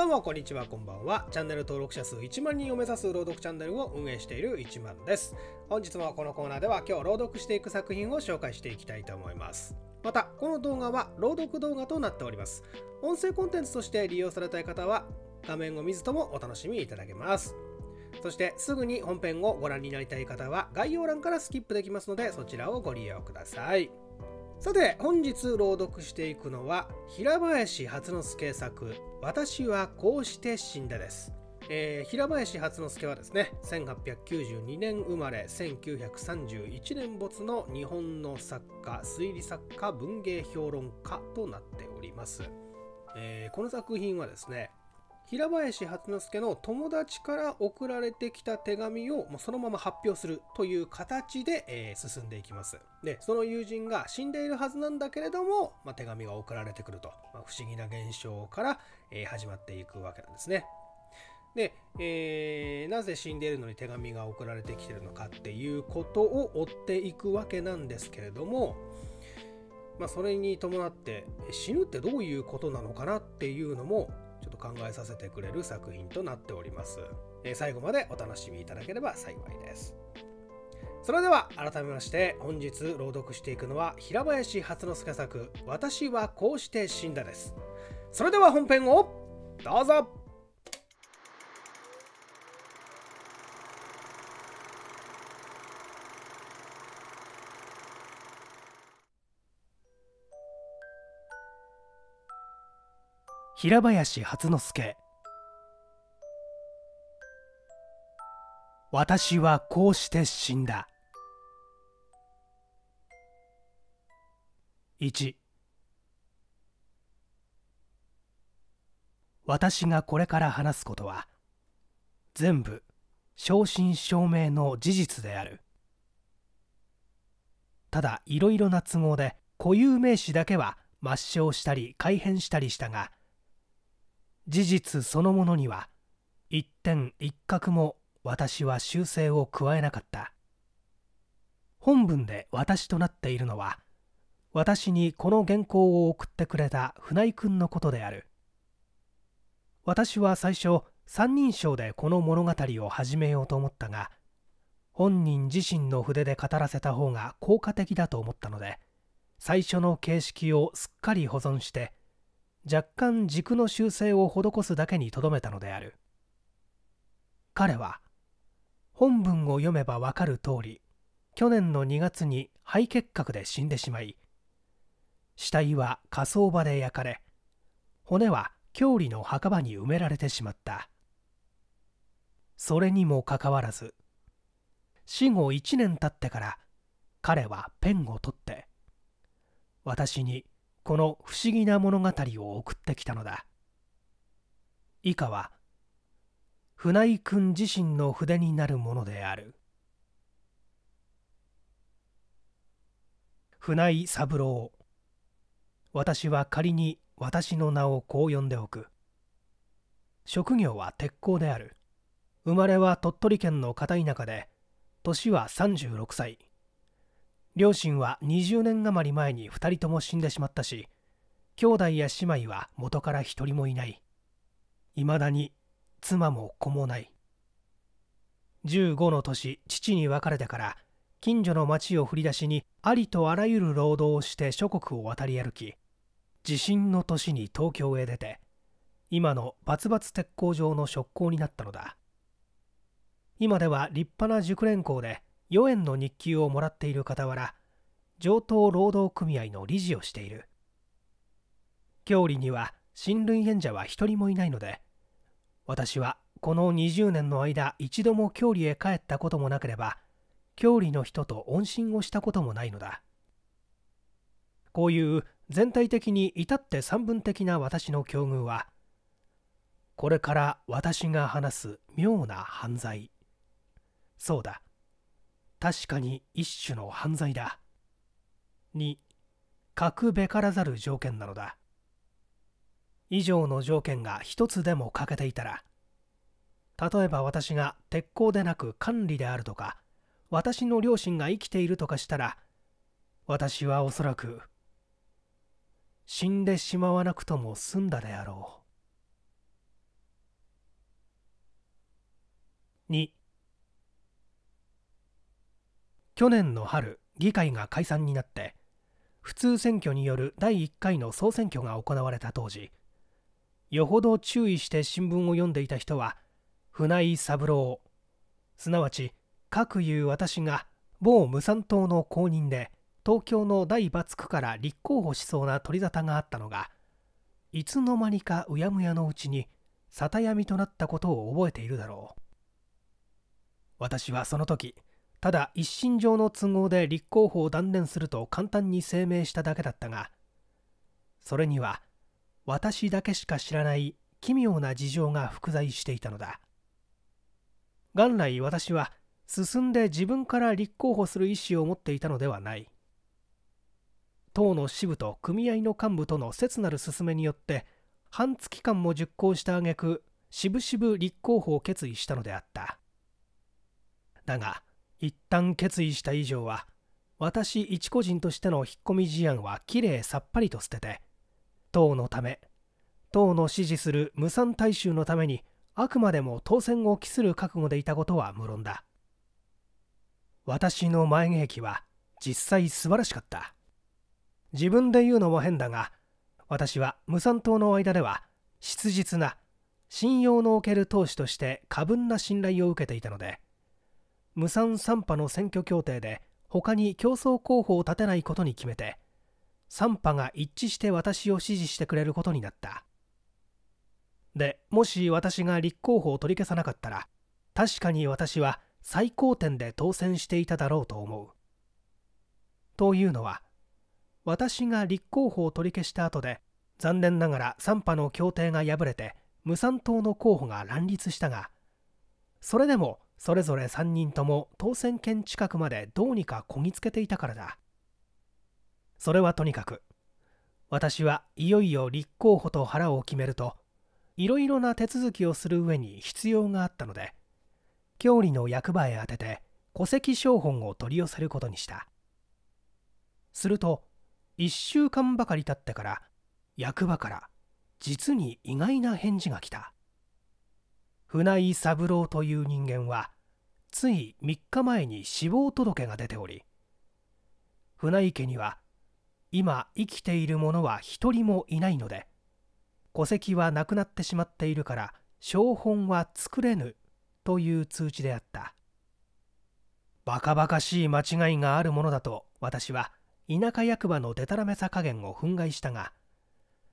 どうもこんにちはこんばんはチャンネル登録者数1万人を目指す朗読チャンネルを運営している1万です本日もこのコーナーでは今日朗読していく作品を紹介していきたいと思いますまたこの動画は朗読動画となっております音声コンテンツとして利用されたい方は画面を見ずともお楽しみいただけますそしてすぐに本編をご覧になりたい方は概要欄からスキップできますのでそちらをご利用くださいさて本日朗読していくのは平林初之助作私はこうして死んだです。えー、平林初之助はですね1892年生まれ1931年没の日本の作家推理作家文芸評論家となっております、えー、この作品はですね平林初之助の友達から送られてきた手紙をもうそのまま発表するという形で、えー、進んでいきます。で、その友人が死んでいるはずなんだけれども、まあ、手紙が送られてくると、まあ、不思議な現象から、えー、始まっていくわけなんですね。で、えー、なぜ死んでいるのに手紙が送られてきてるのかっていうことを追っていくわけなんですけれども、まあ、それに伴って死ぬってどういうことなのかなっていうのもちょっと考えさせてくれる作品となっております、えー、最後までお楽しみいただければ幸いですそれでは改めまして本日朗読していくのは平林初之助作「私はこうして死んだ」ですそれでは本編をどうぞ平林初之助私はこうして死んだ1私がこれから話すことは全部正真正銘の事実であるただいろいろな都合で固有名詞だけは抹消したり改変したりしたが事実そのものには一点一角も私は修正を加えなかった本文で私となっているのは私にこの原稿を送ってくれた船井君のことである私は最初三人称でこの物語を始めようと思ったが本人自身の筆で語らせた方が効果的だと思ったので最初の形式をすっかり保存して若干軸の修正を施すだけにとどめたのである彼は本文を読めばわかる通り去年の2月に肺結核で死んでしまい死体は火葬場で焼かれ骨は郷里の墓場に埋められてしまったそれにもかかわらず死後1年経ってから彼はペンを取って私に「この不思議な物語を送ってきたのだ以下は船井君自身の筆になるものである船井三郎私は仮に私の名をこう呼んでおく職業は鉄鋼である生まれは鳥取県の片田舎で年は36歳両親は20年余り前に2人とも死んでしまったし兄弟や姉妹は元から1人もいない未だに妻も子もない15の年父に別れてから近所の町を振り出しにありとあらゆる労働をして諸国を渡り歩き地震の年に東京へ出て今のバツバツ鉄工場の職工になったのだ今では立派な熟練工で4円の日給をもらっている傍ら上等労働組合の理事をしている郷里には親類縁者は一人もいないので私はこの20年の間一度も郷里へ帰ったこともなければ郷里の人と音信をしたこともないのだこういう全体的に至って三分的な私の境遇はこれから私が話す妙な犯罪そうだ確かに一種の犯罪だ2書くべからざる条件なのだ以上の条件が一つでも欠けていたら例えば私が鉄鋼でなく管理であるとか私の両親が生きているとかしたら私はおそらく死んでしまわなくとも済んだであろう2去年の春議会が解散になって普通選挙による第1回の総選挙が行われた当時よほど注意して新聞を読んでいた人は船井三郎すなわち各いう私が某無産党の公認で東京の大抜区から立候補しそうな取り沙汰があったのがいつの間にかうやむやのうちにたや闇となったことを覚えているだろう私はその時ただ一身上の都合で立候補を断念すると簡単に声明しただけだったがそれには私だけしか知らない奇妙な事情が複在していたのだ元来私は進んで自分から立候補する意思を持っていたのではない党の支部と組合の幹部との切なる勧めによって半月間も熟考した挙句しぶしぶ立候補を決意したのであっただが一旦決意した以上は私一個人としての引っ込み事案はきれいさっぱりと捨てて党のため党の支持する無産大衆のためにあくまでも当選を期する覚悟でいたことは無論だ私の前劇は実際素晴らしかった自分で言うのも変だが私は無産党の間では質実な信用のおける投資として過分な信頼を受けていたので無産3派の選挙協定で他に競争候補を立てないことに決めて3派が一致して私を支持してくれることになったでもし私が立候補を取り消さなかったら確かに私は最高点で当選していただろうと思うというのは私が立候補を取り消した後で残念ながら3派の協定が破れて無産党の候補が乱立したがそれでもそれぞれ3人とも当選券近くまでどうにかこぎつけていたからだそれはとにかく私はいよいよ立候補と腹を決めるといろいろな手続きをする上に必要があったので郷里の役場へ宛てて戸籍抄本を取り寄せることにしたすると1週間ばかり経ってから役場から実に意外な返事が来た船井三郎という人間はつい3日前に死亡届が出ており船井家には今生きている者は一人もいないので戸籍はなくなってしまっているから標本は作れぬという通知であったバカバカしい間違いがあるものだと私は田舎役場のでたらめさ加減を憤慨したが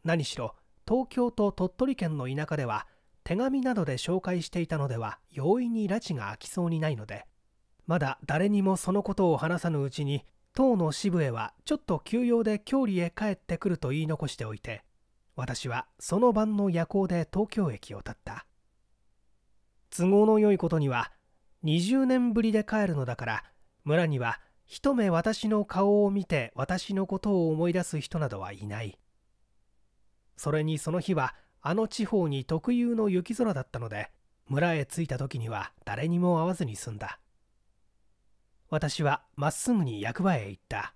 何しろ東京と鳥取県の田舎では手紙などで紹介していたのでは容易に拉致が開きそうにないのでまだ誰にもそのことを話さぬうちに当の渋へはちょっと休養で郷里へ帰ってくると言い残しておいて私はその晩の夜行で東京駅を立った都合のよいことには20年ぶりで帰るのだから村には一目私の顔を見て私のことを思い出す人などはいないそれにその日はあの地方に特有の雪空だったので村へ着いた時には誰にも会わずに済んだ私はまっすぐに役場へ行った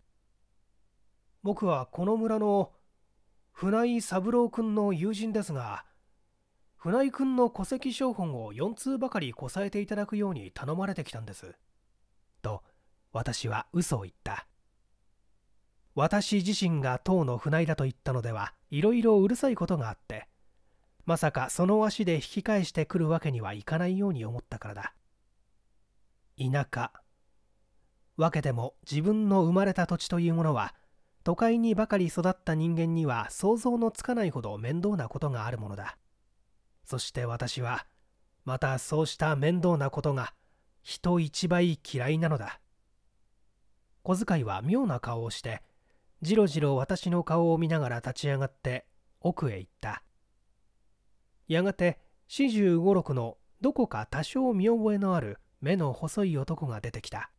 僕はこの村の船井三郎君の友人ですが船井君の戸籍標本を4通ばかりこさえていただくように頼まれてきたんですと私は嘘を言った私自身が当の船井だと言ったのではいろいろうるさいことがあってまさかその足で引き返してくるわけにはいかないように思ったからだ田舎わけても自分の生まれた土地というものは都会にばかり育った人間には想像のつかないほど面倒なことがあるものだそして私はまたそうした面倒なことが人一倍嫌いなのだ小遣いは妙な顔をしてじろじろ私の顔を見ながら立ち上がって奥へ行ったやがて四十五六のどこか多少見覚えのある目の細い男が出てきた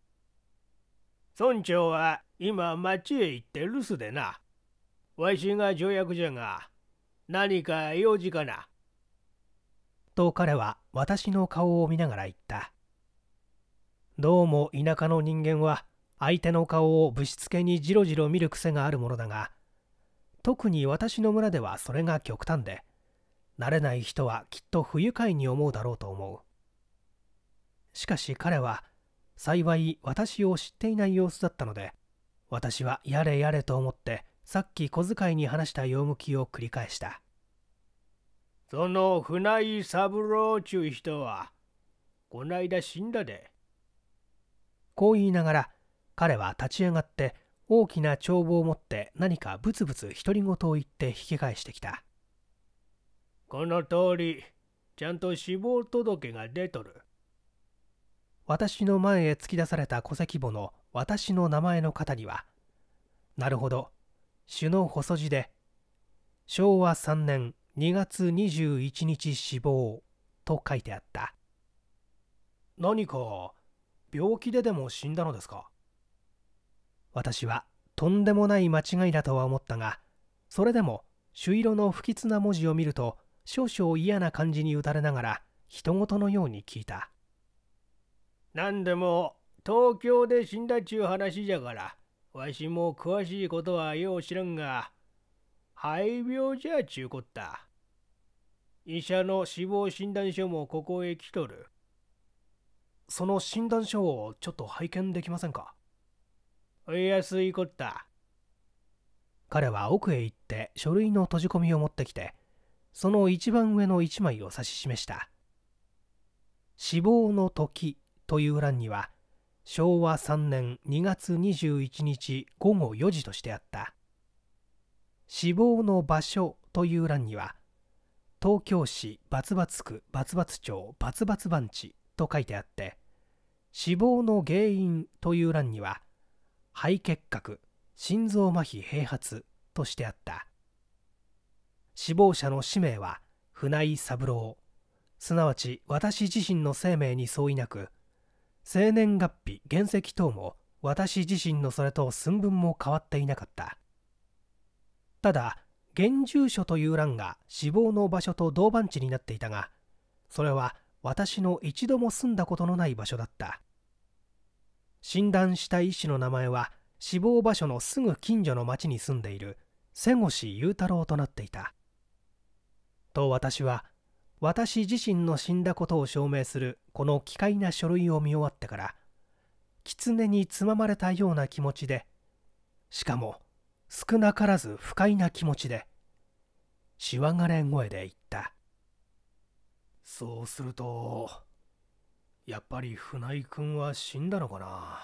村長は今町へ行って留守でなわしが条約じゃが何か用事かなと彼は私の顔を見ながら言ったどうも田舎の人間は相手の顔をぶしつけにじろじろ見る癖があるものだが特に私の村ではそれが極端で慣れない人はきっと不愉快に思うだろうと思うしかし彼は幸い私を知っていない様子だったので私はやれやれと思ってさっき小遣いに話した用向きを繰り返したその船井三郎ちゅう人はこないだ死んだでこう言いながら彼は立ち上がって大きな帳簿を持って何かブツブツ独り言を言って引き返してきたこの通りちゃんと死亡届が出とる私の前へ突き出された戸籍簿の私の名前の方にはなるほど種の細字で昭和3年2月21日死亡と書いてあった何か病気ででも死んだのですか私はとんでもない間違いだとは思ったがそれでも朱色の不吉な文字を見ると少々嫌な感じに打たれながら人事のように聞いた何でも東京で死んだっちゅう話じゃからわしも詳しいことはよう知らんが肺病じゃちゅうこった医者の死亡診断書もここへ来とるその診断書をちょっと拝見できませんかお安いこった彼は奥へ行って書類の閉じ込みを持ってきてその一番上の一枚を指し示した死亡の時という欄には昭和3年2月21日午後4時としてあった死亡の場所という欄には東京市バツバツ区バツバツ町バツバツ番地と書いてあって死亡の原因という欄には肺結核心臓麻痺併発としてあった死亡者の氏名は船井三郎すなわち私自身の生命に相違なく生年月日原石等も私自身のそれと寸分も変わっていなかったただ現住所という欄が死亡の場所と同番地になっていたがそれは私の一度も住んだことのない場所だった診断した医師の名前は死亡場所のすぐ近所の町に住んでいる瀬越雄太郎となっていたと私は私自身の死んだことを証明するこの奇怪な書類を見終わってから狐につままれたような気持ちでしかも少なからず不快な気持ちでしわがれ声で言ったそうするとやっぱり船井君は死んだのかな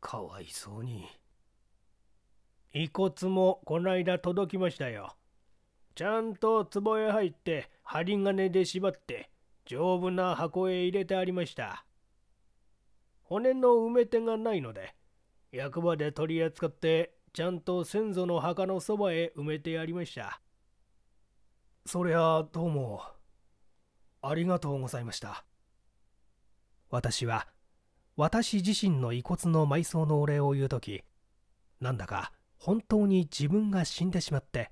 かわいそうに遺骨もこないだ届きましたよちゃんと壺へ入って針金で縛って丈夫な箱へ入れてありました。骨の埋め手がないので役場で取り扱ってちゃんと先祖の墓のそばへ埋めてやりました。そりゃどうもありがとうございました。私は私自身の遺骨の埋葬のお礼を言う時なんだか本当に自分が死んでしまって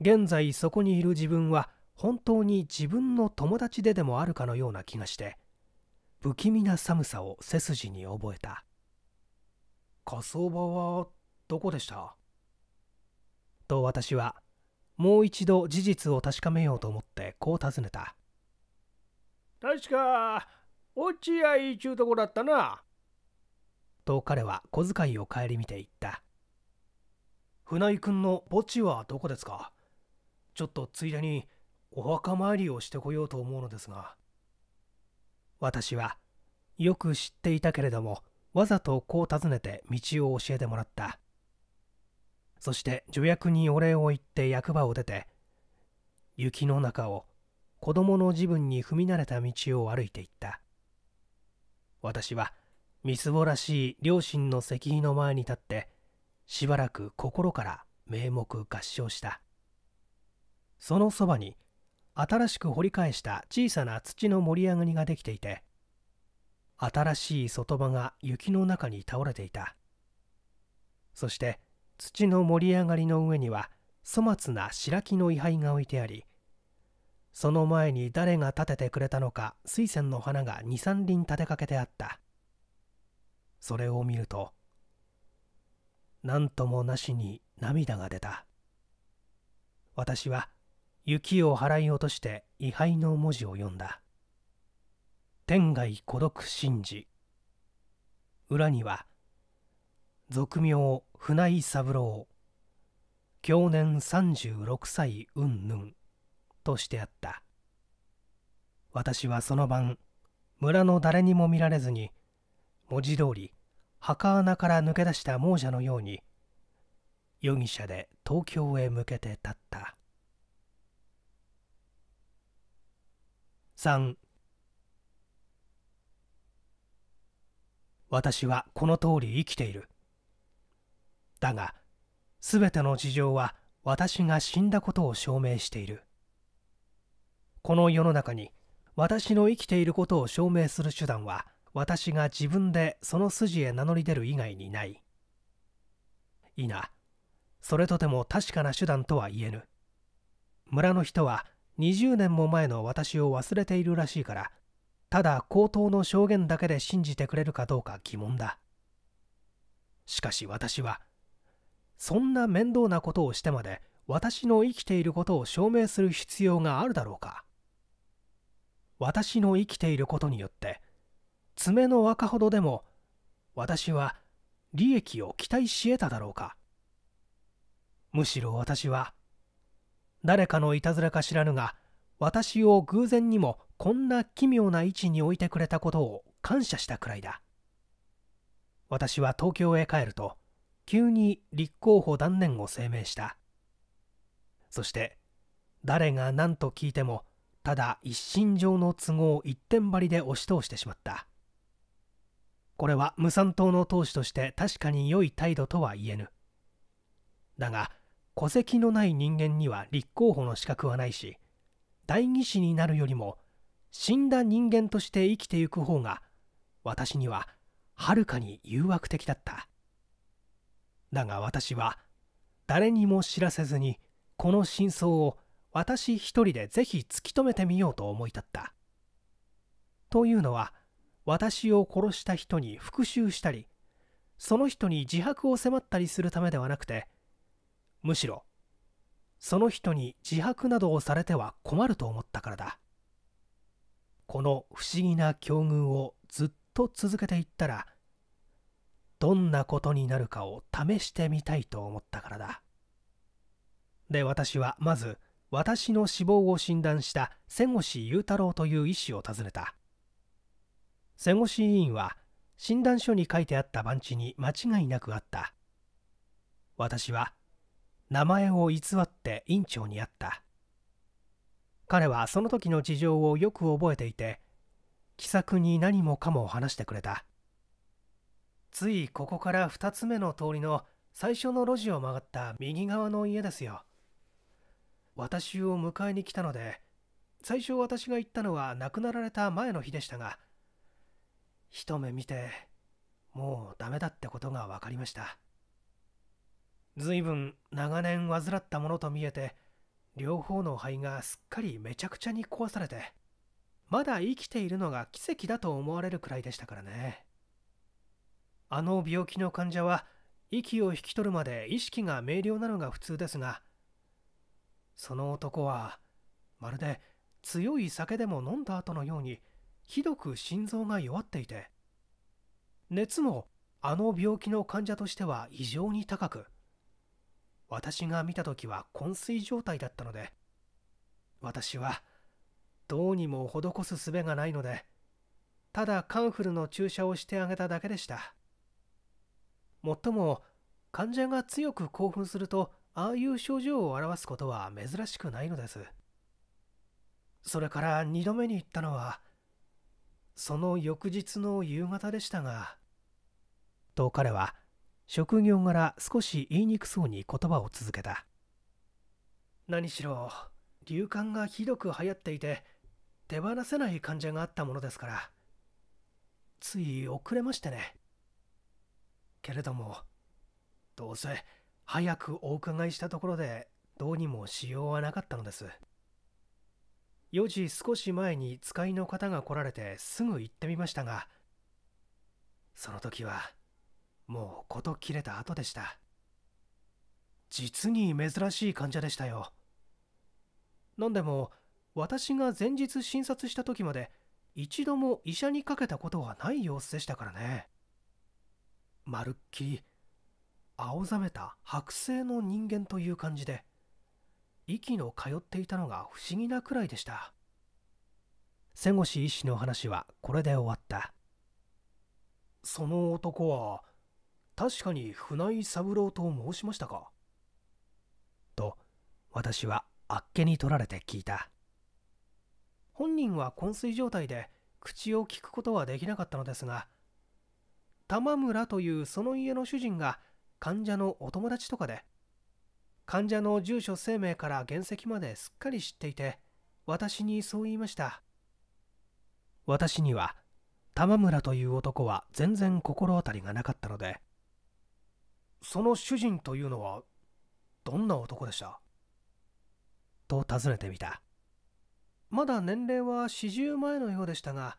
現在そこにいる自分は本当に自分の友達ででもあるかのような気がして不気味な寒さを背筋に覚えた火葬場はどこでしたと私はもう一度事実を確かめようと思ってこう尋ねた確か落合ちゅうとこだったなと彼は小遣いを顧みて言った船井君の墓地はどこですかちょっとついでにお墓参りをしてこようと思うのですが私はよく知っていたけれどもわざとこう尋ねて道を教えてもらったそして助役にお礼を言って役場を出て雪の中を子供の自分に踏み慣れた道を歩いていった私はみすぼらしい両親の石碑の前に立ってしばらく心から名目合唱したそのそばに新しく掘り返した小さな土の盛り上がりができていて新しい外葉が雪の中に倒れていたそして土の盛り上がりの上には粗末な白木の位牌が置いてありその前に誰が建ててくれたのか水仙の花が23輪立てかけてあったそれを見ると何ともなしに涙が出た私は雪を払い落として位牌の文字を読んだ天涯孤独神事裏には俗名船井三郎享年36歳うんぬんとしてあった私はその晩村の誰にも見られずに文字通り墓穴から抜け出した亡者のように容疑者で東京へ向けて立った3私はこの通り生きているだがすべての事情は私が死んだことを証明しているこの世の中に私の生きていることを証明する手段は私が自分でその筋へ名乗り出る以外にないいなそれとても確かな手段とは言えぬ村の人は20年も前の私を忘れているらしいからただ口頭の証言だけで信じてくれるかどうか疑問だしかし私はそんな面倒なことをしてまで私の生きていることを証明する必要があるだろうか私の生きていることによって爪の若ほどでも私は利益を期待し得ただろうかむしろ私は誰かのいたずらか知らぬが私を偶然にもこんな奇妙な位置に置いてくれたことを感謝したくらいだ私は東京へ帰ると急に立候補断念を声明したそして誰が何と聞いてもただ一身上の都合一点張りで押し通してしまったこれは無産党の党首として確かに良い態度とは言えぬだが戸籍のない人間には立候補の資格はないし代議士になるよりも死んだ人間として生きてゆく方が私にははるかに誘惑的だっただが私は誰にも知らせずにこの真相を私一人でぜひ突き止めてみようと思い立ったというのは私を殺した人に復讐したりその人に自白を迫ったりするためではなくてむしろその人に自白などをされては困ると思ったからだこの不思議な境遇をずっと続けていったらどんなことになるかを試してみたいと思ったからだで私はまず私の死亡を診断した千越雄太郎という医師を訪ねた千越委員は診断書に書いてあった番地に間違いなくあった私は名前を偽って院長に会った彼はその時の事情をよく覚えていて気さくに何もかも話してくれたついここから2つ目の通りの最初の路地を曲がった右側の家ですよ私を迎えに来たので最初私が行ったのは亡くなられた前の日でしたが一目見てもうダメだってことが分かりました随分長年患ったものと見えて両方の肺がすっかりめちゃくちゃに壊されてまだ生きているのが奇跡だと思われるくらいでしたからねあの病気の患者は息を引き取るまで意識が明瞭なのが普通ですがその男はまるで強い酒でも飲んだ後のようにひどく心臓が弱っていて熱もあの病気の患者としては異常に高く私が見た時は昏睡状態だったので私はどうにも施す術がないのでただカンフルの注射をしてあげただけでしたもっとも患者が強く興奮するとああいう症状を表すことは珍しくないのですそれから2度目に行ったのはその翌日の夕方でしたがと彼は職業柄少し言いにくそうに言葉を続けた何しろ流感がひどく流行っていて手放せない患者があったものですからつい遅れましてねけれどもどうせ早くお伺いしたところでどうにもしようはなかったのです4時少し前に使いの方が来られてすぐ行ってみましたがその時はもう事切れた後でした実に珍しい患者でしたよ何でも私が前日診察した時まで一度も医者にかけたことはない様子でしたからねまるっきり青ざめた剥製の人間という感じで息の通っていたのが不思議なくらいでした千越医師の話はこれで終わったその男は確かに船井三郎と申しましたかと私はあっけに取られて聞いた本人は昏睡状態で口を聞くことはできなかったのですが玉村というその家の主人が患者のお友達とかで患者の住所生命から原石まですっかり知っていて私にそう言いました私には玉村という男は全然心当たりがなかったのでその主人というのはどんな男でしたと尋ねてみたまだ年齢は四十前のようでしたが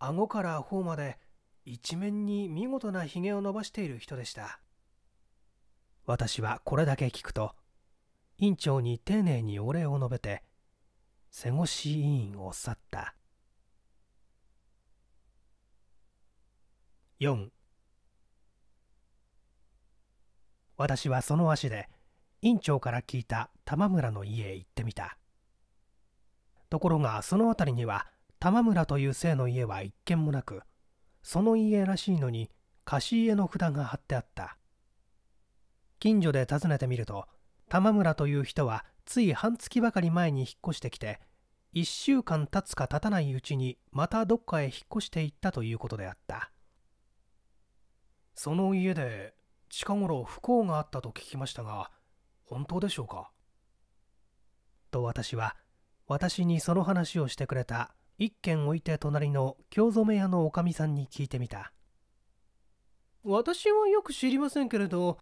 顎から頬まで一面に見事なひげを伸ばしている人でした私はこれだけ聞くと院長に丁寧にお礼を述べて瀬越委員を去った4私はその足で院長から聞いた玉村の家へ行ってみたところがその辺りには玉村という姓の家は一軒もなくその家らしいのに貸し家の札が貼ってあった近所で訪ねてみると玉村という人はつい半月ばかり前に引っ越してきて1週間経つか経たないうちにまたどっかへ引っ越していったということであったその家で近頃不幸があったと聞きましたが本当でしょうかと私は私にその話をしてくれた一軒置いて隣の京染屋のおかみさんに聞いてみた私はよく知りませんけれど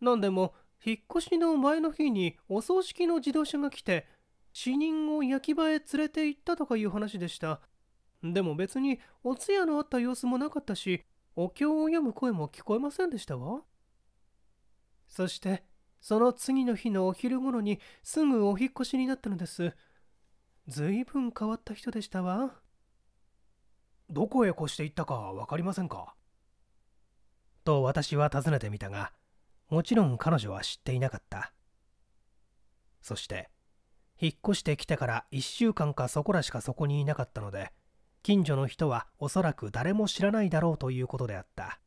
何でも引っ越しの前の日にお葬式の自動車が来て死人を焼き場へ連れて行ったとかいう話でしたでも別にお通夜のあった様子もなかったしお経を読む声も聞こえませんでしたわそしてその次の日のお昼頃にすぐお引越しになったのですずいぶん変わった人でしたわどこへ越していったか分かりませんかと私は尋ねてみたがもちろん彼女は知っていなかったそして引っ越してきてから1週間かそこらしかそこにいなかったので近所の人はおそらく誰も知らないだろうということであった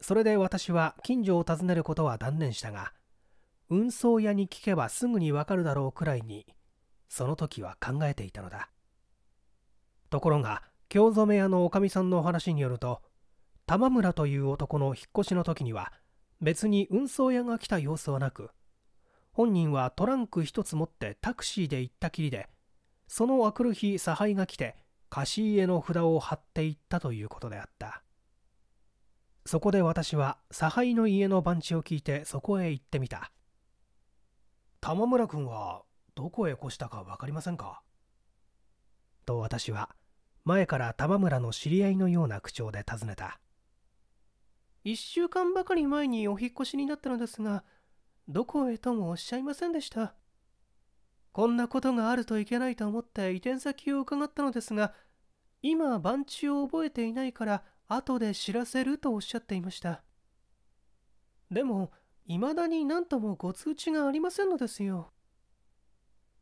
それで私は近所を訪ねることは断念したが運送屋に聞けばすぐにわかるだろうくらいにその時は考えていたのだところが京染屋のおかみさんのお話によると玉村という男の引っ越しの時には別に運送屋が来た様子はなく本人はトランク一つ持ってタクシーで行ったきりでそのあくる日差配が来て貸家の札を貼っていったということであったそこで私は差配の家の番地を聞いてそこへ行ってみた玉村君はどこへ越したか分かりませんかと私は前から玉村の知り合いのような口調で尋ねた1週間ばかり前にお引越しになったのですがどこへともおっしゃいませんでしたこんなことがあるといけないと思って移転先を伺ったのですが今番地を覚えていないから後で知らせるとおっしゃっていましたでも未だに何ともご通知がありませんのですよ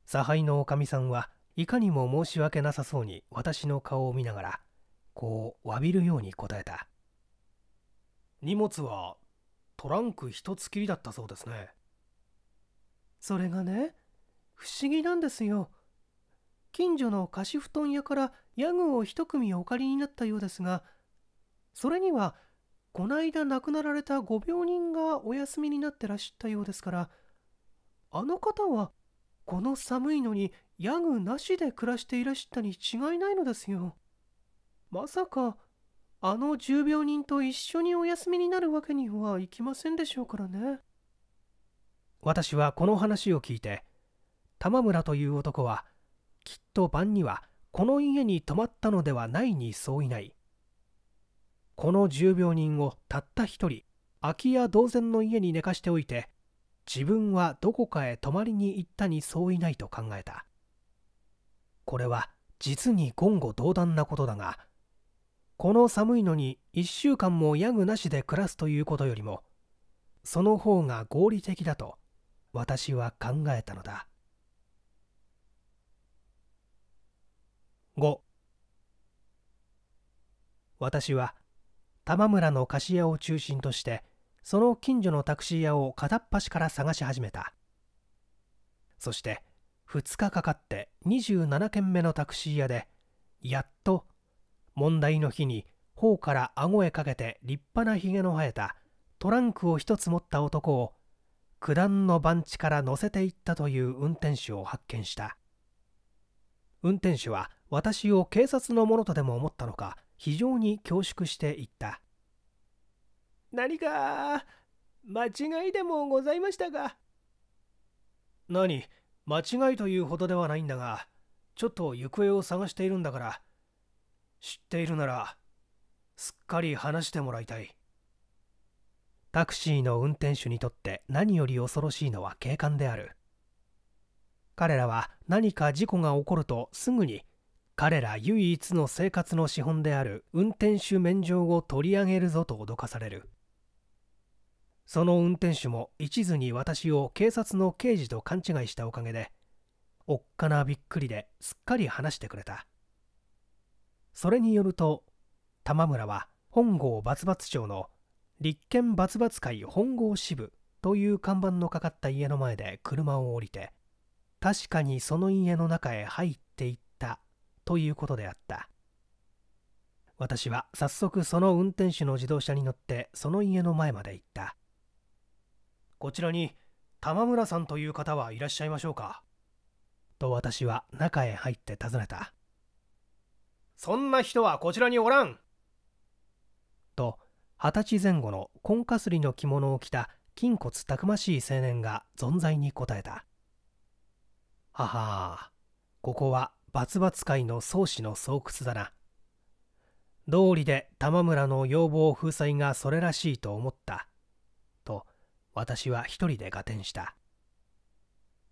差配のおかみさんはいかにも申し訳なさそうに私の顔を見ながらこう詫びるように答えた荷物はトランク一つきりだったそうですねそれがね不思議なんですよ近所の貸布団屋から屋具を一組お借りになったようですがそれにはこないだ亡くなられたご病人がお休みになってらっしゃったようですからあの方はこの寒いのにヤグなしで暮らしていらしたに違いないのですよまさかあの重病人と一緒にお休みになるわけにはいきませんでしょうからね私はこの話を聞いて玉村という男はきっと晩にはこの家に泊まったのではないに相違ないこの重病人をたった一人空き家同然の家に寝かしておいて自分はどこかへ泊まりに行ったに相違ないと考えたこれは実に言語道断なことだがこの寒いのに1週間もヤグなしで暮らすということよりもその方が合理的だと私は考えたのだ5私は玉村の菓子屋を中心としてその近所のタクシー屋を片っ端から探し始めたそして2日かかって27軒目のタクシー屋でやっと問題の日に頬から顎へかけて立派なひげの生えたトランクを1つ持った男を九段の番地から乗せていったという運転手を発見した運転手は私を警察のものとでも思ったのか非常に恐縮していった何か間違いでもございましたか何間違いというほどではないんだがちょっと行方を探しているんだから知っているならすっかり話してもらいたいタクシーの運転手にとって何より恐ろしいのは警官である彼らは何か事故が起こるとすぐに彼ら唯一の生活の資本である運転手免状を取り上げるぞと脅かされるその運転手も一途に私を警察の刑事と勘違いしたおかげでおっかなびっくりですっかり話してくれたそれによると玉村は本郷バツバツ町の立憲バツバツ会本郷支部という看板のかかった家の前で車を降りて確かにその家の中へ入っていったということであった私は早速その運転手の自動車に乗ってその家の前まで行ったこちらに玉村さんという方はいらっしゃいましょうかと私は中へ入って尋ねたそんな人はこちらにおらんと二十歳前後の紺かすりの着物を着た筋骨たくましい青年が存在に答えたははここはバツ会の宗師の巣窟だな道理で玉村の要望風鎖がそれらしいと思ったと私は一人で合点した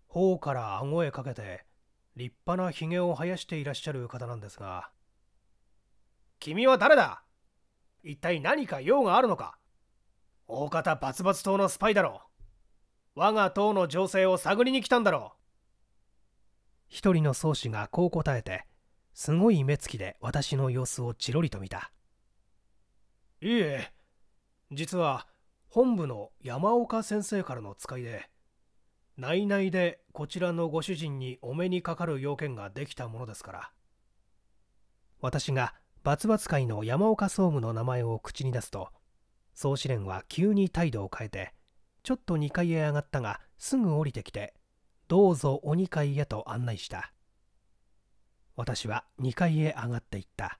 頬から顎へかけて立派なひげを生やしていらっしゃる方なんですが君は誰だ一体何か用があるのか大方バツバツ党のスパイだろう我が党の情勢を探りに来たんだろう一人の宗師がこう答えてすごい目つきで私の様子をちロりと見たいいえ実は本部の山岡先生からの使いで内々でこちらのご主人にお目にかかる要件ができたものですから私がバツバツ会の山岡総務の名前を口に出すと総司令は急に態度を変えてちょっと2階へ上がったがすぐ降りてきてどうぞ鬼階へと案内した私は2階へ上がっていった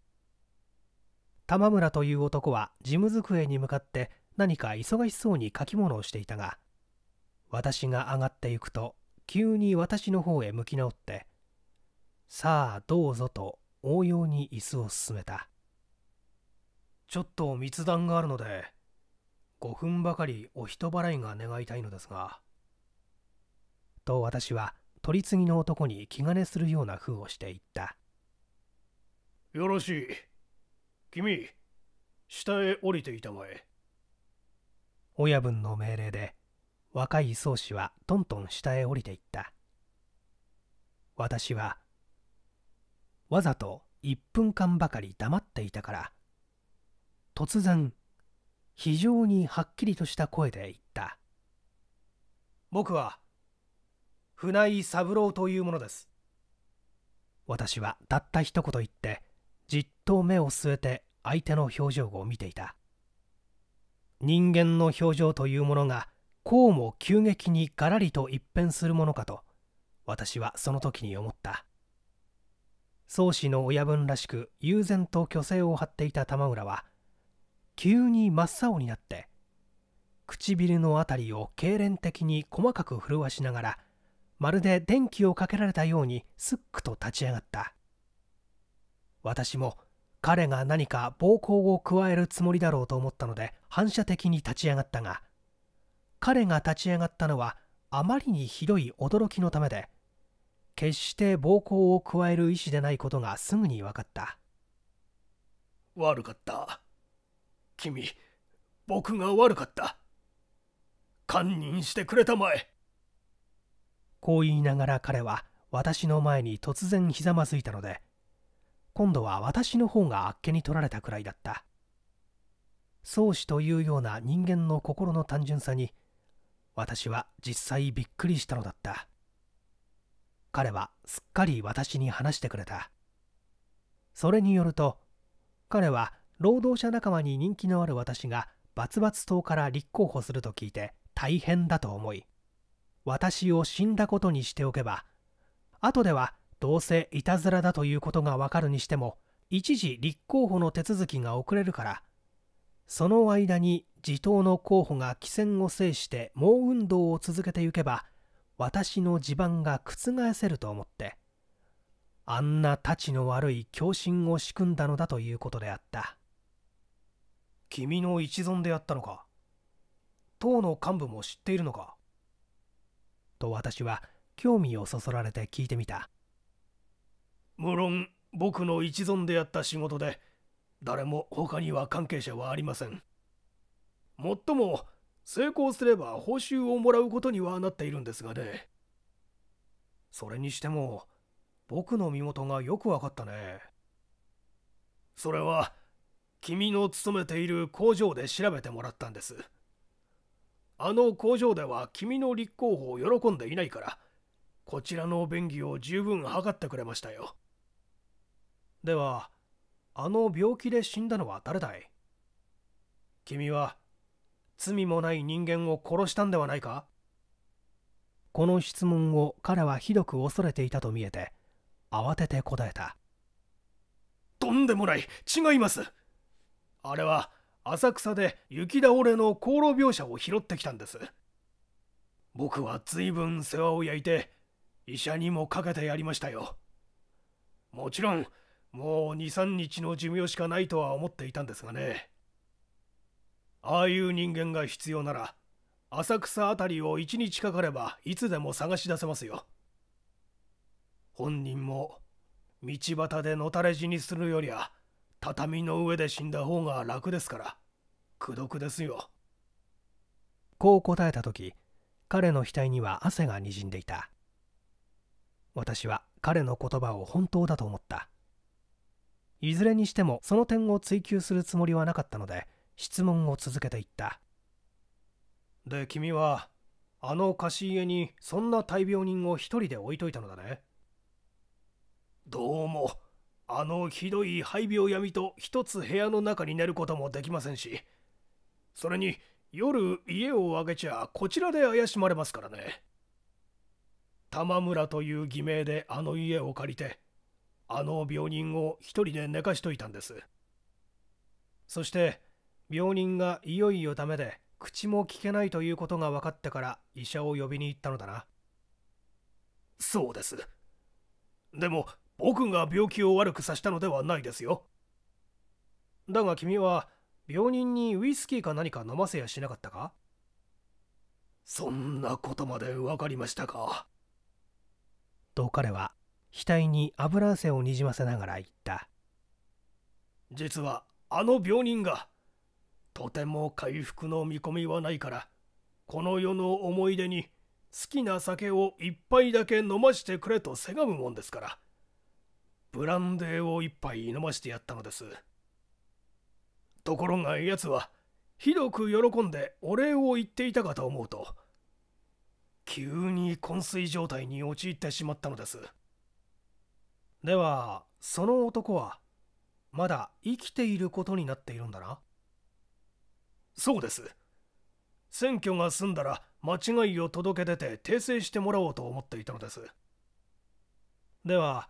玉村という男は事務机に向かって何か忙しそうに書き物をしていたが私が上がっていくと急に私の方へ向き直って「さあどうぞ」と応用に椅子を進めたちょっと密談があるので5分ばかりお人払いが願いたいのですがと私は取り次ぎの男に気兼ねするような風をしていったよろしい君下へ降りていたまえ親分の命令で若い宗師はトントン下へ降りていった私はわざと1分間ばかり黙っていたから突然非常にはっきりとした声で言った僕は船井三郎というものです私はたった一言言ってじっと目を据えて相手の表情を見ていた人間の表情というものがこうも急激にガラリと一変するものかと私はその時に思った宗氏の親分らしく悠然と虚勢を張っていた玉浦は急に真っ青になって唇の辺りを痙攣的に細かく震わしながらまるで電気をかけられたようにすっくと立ち上がった私も彼が何か暴行を加えるつもりだろうと思ったので反射的に立ち上がったが彼が立ち上がったのはあまりにひどい驚きのためで決して暴行を加える意思でないことがすぐに分かった悪かった君僕が悪かった堪忍してくれたまえこう言いながら彼は私の前に突然ひざまずいたので今度は私の方があっけに取られたくらいだった宗師というような人間の心の単純さに私は実際びっくりしたのだった彼はすっかり私に話してくれたそれによると彼は労働者仲間に人気のある私がバツバツ党から立候補すると聞いて大変だと思い私を死んだことにしておけば後ではどうせいたずらだということがわかるにしても一時立候補の手続きが遅れるからその間に自党の候補が棋戦を制して猛運動を続けてゆけば私の地盤が覆せると思ってあんなたちの悪い狂心を仕組んだのだということであった君の一存であったのか党の幹部も知っているのかと私は興味をそそられて聞いてみた無論僕の一存でやった仕事で誰も他には関係者はありませんもっとも成功すれば報酬をもらうことにはなっているんですがねそれにしても僕の身元がよく分かったねそれは君の勤めている工場で調べてもらったんですあの工場では君の立候補を喜んでいないから、こちらの便宜を十分測ってくれましたよ。では、あの病気で死んだのは誰だい君は、罪もない人間を殺したんではないかこの質問を彼はひどく恐れていたと見えて、慌てて答えた。とんでもない違いますあれは浅草で雪倒れの功労描写を拾ってきたんです僕は随分世話を焼いて医者にもかけてやりましたよもちろんもう23日の寿命しかないとは思っていたんですがねああいう人間が必要なら浅草辺りを1日かかればいつでも探し出せますよ本人も道端でのたれ死にするよりは畳の上で死んだ方が楽ですから苦毒ですよこう答えた時彼の額には汗がにじんでいた私は彼の言葉を本当だと思ったいずれにしてもその点を追求するつもりはなかったので質問を続けていったで君はあの貸し家にそんな大病人を一人で置いといたのだねどうもあのひどい肺病闇と一つ部屋の中に寝ることもできませんしそれに夜家をあげちゃこちらで怪しまれますからね玉村という偽名であの家を借りてあの病人を一人で寝かしといたんですそして病人がいよいよダメで口も聞けないということが分かってから医者を呼びに行ったのだなそうですでも僕が病気を悪くさせたのではないですよだが君は病人にウイスキーか何か飲ませやしなかったかそんなことまで分かりましたかと彼は額に油汗をにじませながら言った実はあの病人がとても回復の見込みはないからこの世の思い出に好きな酒を一杯だけ飲ましてくれとせがむもんですからブランデーを一杯飲ましてやったのです。ところが奴はひどく喜んでお礼を言っていたかと思うと急に昏睡状態に陥ってしまったのですではその男はまだ生きていることになっているんだなそうです選挙が済んだら間違いを届け出て訂正してもらおうと思っていたのですでは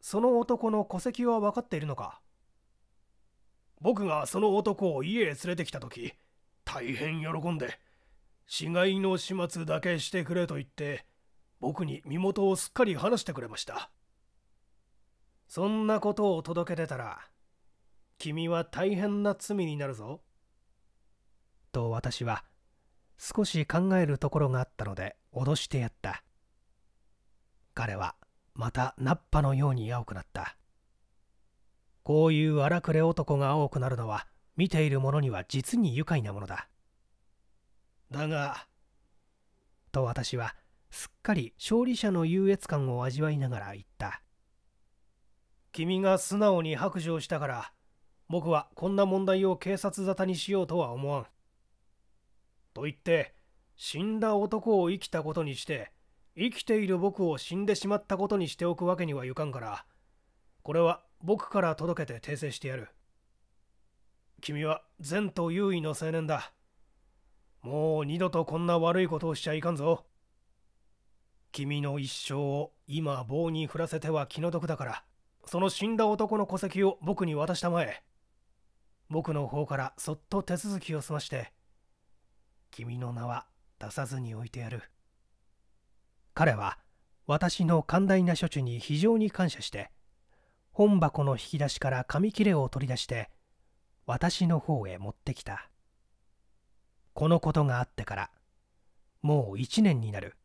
その男の戸籍は分かっているのか僕がその男を家へ連れてきた時大変喜んで死骸の始末だけしてくれと言って僕に身元をすっかり話してくれましたそんなことを届け出たら君は大変な罪になるぞと私は少し考えるところがあったので脅してやった彼はまたナッパのように青くなったこういう荒くれ男が青くなるのは見ている者には実に愉快なものだだがと私はすっかり勝利者の優越感を味わいながら言った君が素直に白状したから僕はこんな問題を警察沙汰にしようとは思わんと言って死んだ男を生きたことにして生きている僕を死んでしまったことにしておくわけにはいかんからこれは僕から届けて訂正してやる君は善と優位の青年だもう二度とこんな悪いことをしちゃいかんぞ君の一生を今棒に振らせては気の毒だからその死んだ男の戸籍を僕に渡したまえ僕の方からそっと手続きを済まして君の名は出さずに置いてやる彼は私の寛大な処置に非常に感謝して本箱の引き出しから紙切れを取り出して私の方へ持ってきたこのことがあってからもう一年になる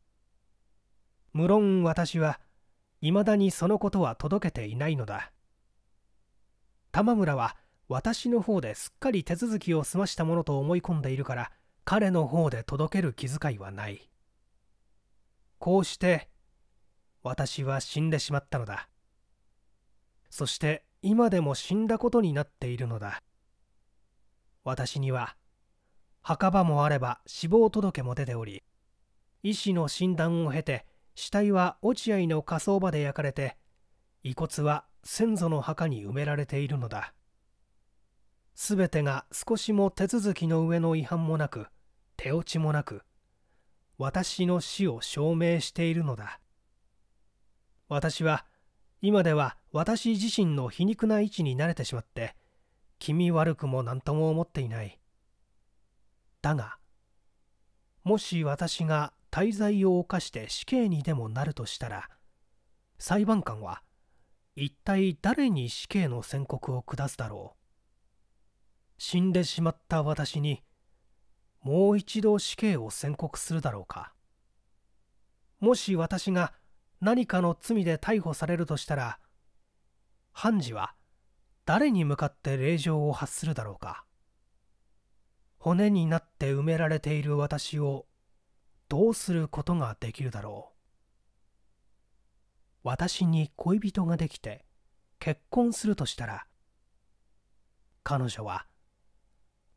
無論私はいまだにそのことは届けていないのだ玉村は私の方ですっかり手続きを済ましたものと思い込んでいるから彼の方で届ける気遣いはないこうして私は死んでしまったのだそして今でも死んだことになっているのだ私には墓場もあれば死亡届も出ており医師の診断を経て死体は落合の火葬場で焼かれて遺骨は先祖の墓に埋められているのだすべてが少しも手続きの上の違反もなく手落ちもなく私の死を証明しているのだ私は今では私自身の皮肉な位置に慣れてしまって気味悪くも何とも思っていないだがもし私が滞在を犯して死刑にでもなるとしたら裁判官は一体誰に死刑の宣告を下すだろう死んでしまった私にもう一度死刑を宣告するだろうかもし私が何かの罪で逮捕されるとしたら判事は誰に向かって令状を発するだろうか骨になって埋められている私をどうすることができるだろう私に恋人ができて結婚するとしたら彼女は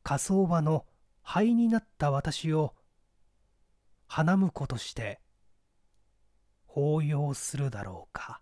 火葬場の灰になった私を花婿として抱擁するだろうか